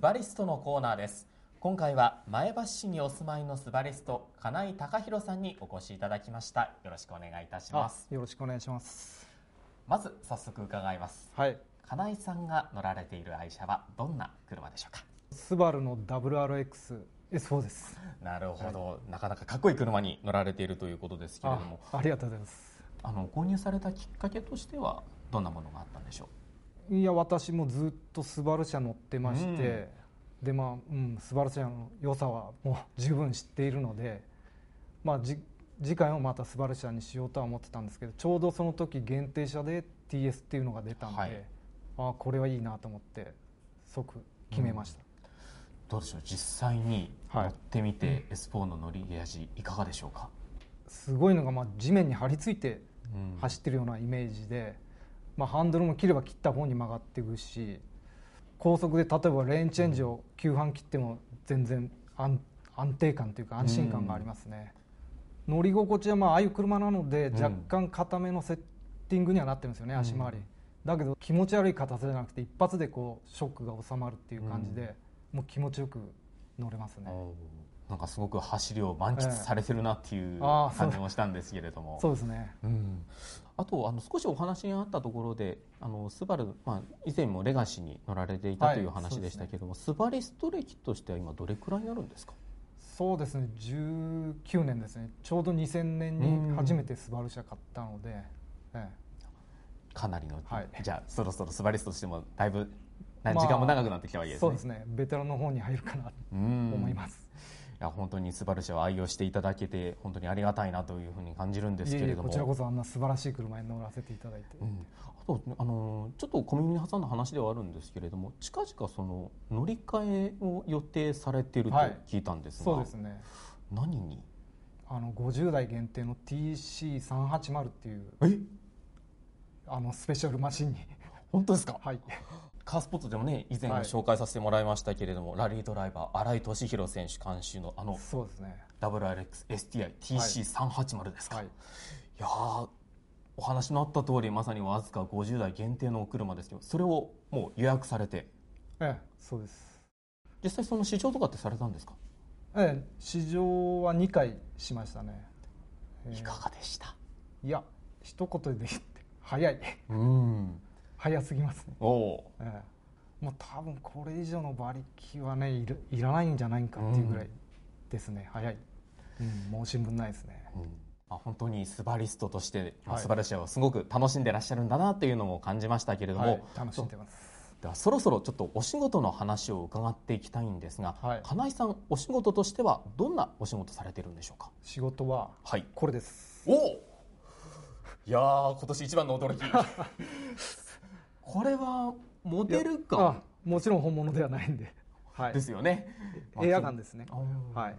スバリストのコーナーです今回は前橋市にお住まいのスバリスト金井貴弘さんにお越しいただきましたよろしくお願いいたしますよろしくお願いしますまず早速伺いますはい金井さんが乗られている愛車はどんな車でしょうかスバルの WRX えそうですなるほど、はい、なかなかかっこいい車に乗られているということですけれどもありがとうございますあの購入されたきっかけとしてはどんなものがあったんでしょういや私もずっとスバル車乗ってまして、でまあ、うん、素晴らしいの良さはもう十分知っているので、まあ、次回もまた素晴らしいにしようとは思ってたんですけどちょうどその時限定車で TS っていうのが出たんで、はい、あこれはいいなと思って即決めました、うん、どうでしょう実際に乗ってみて、はい、S4 の乗り味いかがでしょうかすごいのが、まあ、地面に張り付いて走ってるようなイメージで、まあ、ハンドルも切れば切った方に曲がっていくし高速で例えばレーンチェンジを急半切っても全然安定感というか安心感がありますね、うん、乗り心地はまあああいう車なので若干硬めのセッティングにはなってるんですよね、うん、足回り、だけど気持ち悪い形さじゃなくて一発でこうショックが収まるっていう感じで、もう気持ちよく乗れますね、なんかすごく走りを満喫されてるなっていう感じもしたんですけれども、えー、そうですね、うん、あとあの少しお話にあったところであのスバル、まあ、以前もレガシーに乗られていたという話でしたけれども、はいね、スバリスト歴としては今どれくらいあるんですかそうですね19年ですねちょうど2000年に初めてスバル車買ったので、ええ、かなりの、はい、じゃあそろそろスバリストとしてもだいぶ時間も長くなってきたわけですね、まあ、そうですねベテランの方に入るかなと思いますや本当にスバル社を愛用していただけて本当にありがたいなというふうに感じるんですけれどもこちらこそあんな素晴らしい車に乗らせていただいて、うん、あとあのちょっと小耳に挟んだ話ではあるんですけれども近々その乗り換えを予定されていると聞いたんですが、はい、そうですね何にあの50代限定の TC380 っていうえあのスペシャルマシンに本当ですかはいカースポットでもね以前紹介させてもらいましたけれども、はい、ラリードライバー新井俊弘選手監修のあのそうですね WRXSTITC380 ですか、はい、いやお話のあった通りまさにわずか50台限定のお車ですけどそれをもう予約されてええそうです実際その試乗とかってされたんですかええ試乗は2回しましたね、えー、いかがでしたいや一言で言って早いうん早すぎますね。おええ、もう多分これ以上の馬力はねいるいらないんじゃないかっていうぐらいですね、うん、早い、うん、申し分ないですね。うんまあ、本当にスバリストとしてスバルシアをすごく楽しんでらっしゃるんだなというのも感じましたけれども、はい、楽しんでますではそろそろちょっとお仕事の話を伺っていきたいんですが、はい、金井さんお仕事としてはどんなお仕事されてるんでしょうか仕事はこれです、はい、おいや今年一番の驚き これはモデルかもちろん本物ではないんで、はい、ですよね映画館ですね、はい、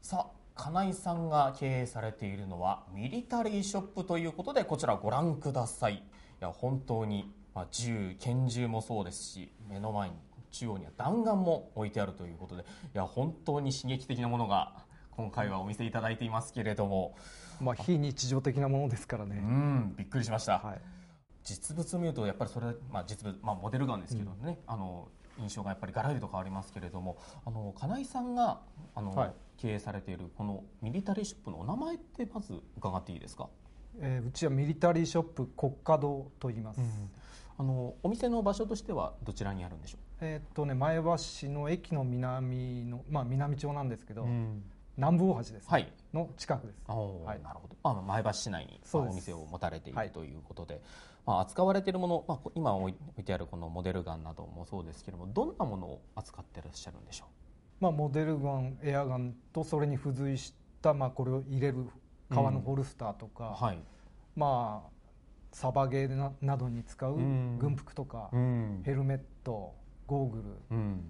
さあ金井さんが経営されているのはミリタリーショップということでこちらご覧くださいいや本当に、まあ、銃拳銃もそうですし目の前に中央には弾丸も置いてあるということでいや本当に刺激的なものが今回はお見せいただいていますけれどもまあ非日常的なものですからねうんびっくりしました、はい実物を見るとやっぱりそれ、まあ、実物、まあ、モデルガンですけどね、うん、あの印象がやっぱりガラリと変わりますけれどもあの金井さんがあの、はい、経営されているこのミリタリーショップのお名前ってまず伺っていいですか、えー、うちはミリタリーショップ国家堂と言います、うん、あのお店の場所としてはどちらにあるんでしょうえっとね前橋の駅の南の、まあ、南町なんですけど、うん南部大橋です、はい、の近くです。はい、なるほど。まあ、前橋市内に、まあ、お店を持たれているということで、はい、まあ、扱われているもの、まあ、今置いてあるこのモデルガンなどもそうですけれども、どんなものを扱ってらっしゃるんでしょう。まあ、モデルガン、エアガンとそれに付随した、まあ、これを入れる革のホルスターとか、うん、はい、まあサバゲーなどに使う軍服とか、うん、ヘルメットゴーグル、うん、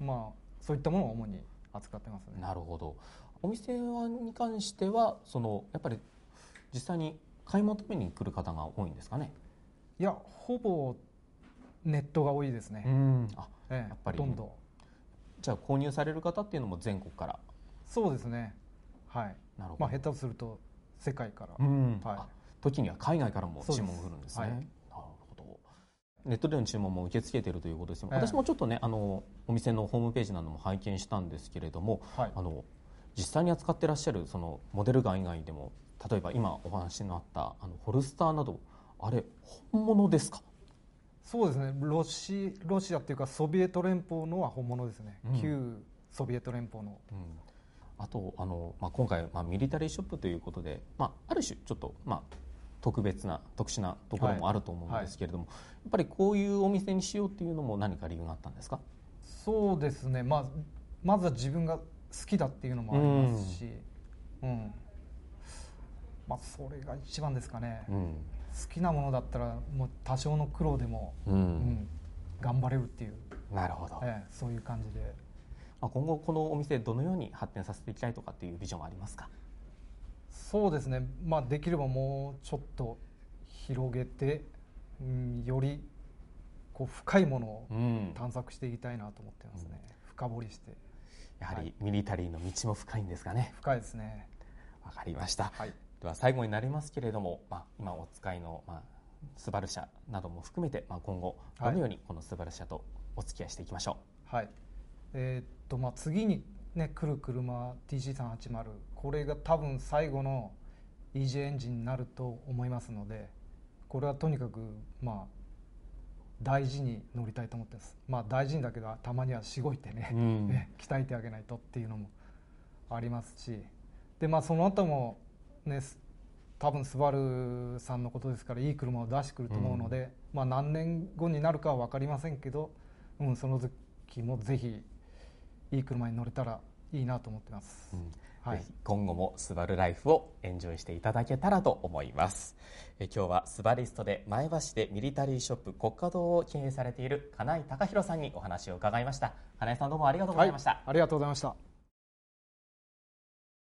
まあそういったものを主に扱ってますね。なるほど。お店はに関してはそのやっぱり実際に買い求めに来る方が多いんですかね。いやほぼネットが多いですね。あ、ええ、やっぱり、どんどん。じゃあ購入される方っていうのも全国から。そうですね。はい。なるほど。まあ下手すると世界から。うん、はい。時には海外からも注文が来るんですね。ネットでの注文も受け付けているということですが、え私もちょっとねあのお店のホームページなども拝見したんですけれども、はい、あの実際に扱ってらっしゃるそのモデルガン以外でも例えば今お話のあったあのホルスターなどあれ本物ですかそうですねロシロシアっていうかソビエト連邦のは本物ですね、うん、旧ソビエト連邦の。うんあとあの、まあ、今回、まあ、ミリタリーショップということで、まあ、ある種ちょっと、まあ、特別な特殊なところもあると思うんですけれども、はいはい、やっぱりこういうお店にしようっていうのも何か理由があったんですかそうですね、まあ、まずは自分が好きだっていうのもありますし、うん、うん、まあ、それが一番ですかね、うん、好きなものだったらもう多少の苦労でも、うん、うん、頑張れるっていうなるほど、ええ、そういう感じで、まあ、今後このお店どのように発展させていきたいとかっていうビジョンはありますかそうですね、まあ、できればもうちょっと広げて、うん、よりこう深いものを探索していきたいなと思ってますね、うん、深掘りしてやはりミリタリーの道も深いんですかね、はい、深いですねわかりました、はい、では最後になりますけれども、まあ、今お使いの、まあ、スバル社なども含めて、まあ、今後どのようにこのスバル社とお付き合いしていきましょうはい、えー、っとまあ次にね、来るく TC380 これが多分最後の EJ エンジンになると思いますのでこれはとにかくまあ大事に乗りたいと思ってますまあ大事だけどたまにはしごいてねうん、鍛えてあげないとっていうのもありますしでまあその後もね多分スバルさんのことですからいい車を出してくると思うので、うん、まあ何年後になるかは分かりませんけど、うん、その時もぜひいい車に乗れたらいいなと思ってます、うんはい、今後もスバルライフをエンジョイしていただけたらと思いますえ今日はスバリストで前橋でミリタリーショップ国家堂を経営されている金井隆弘さんにお話を伺いました金井さんどうもありがとうございました、はい、ありがとうございました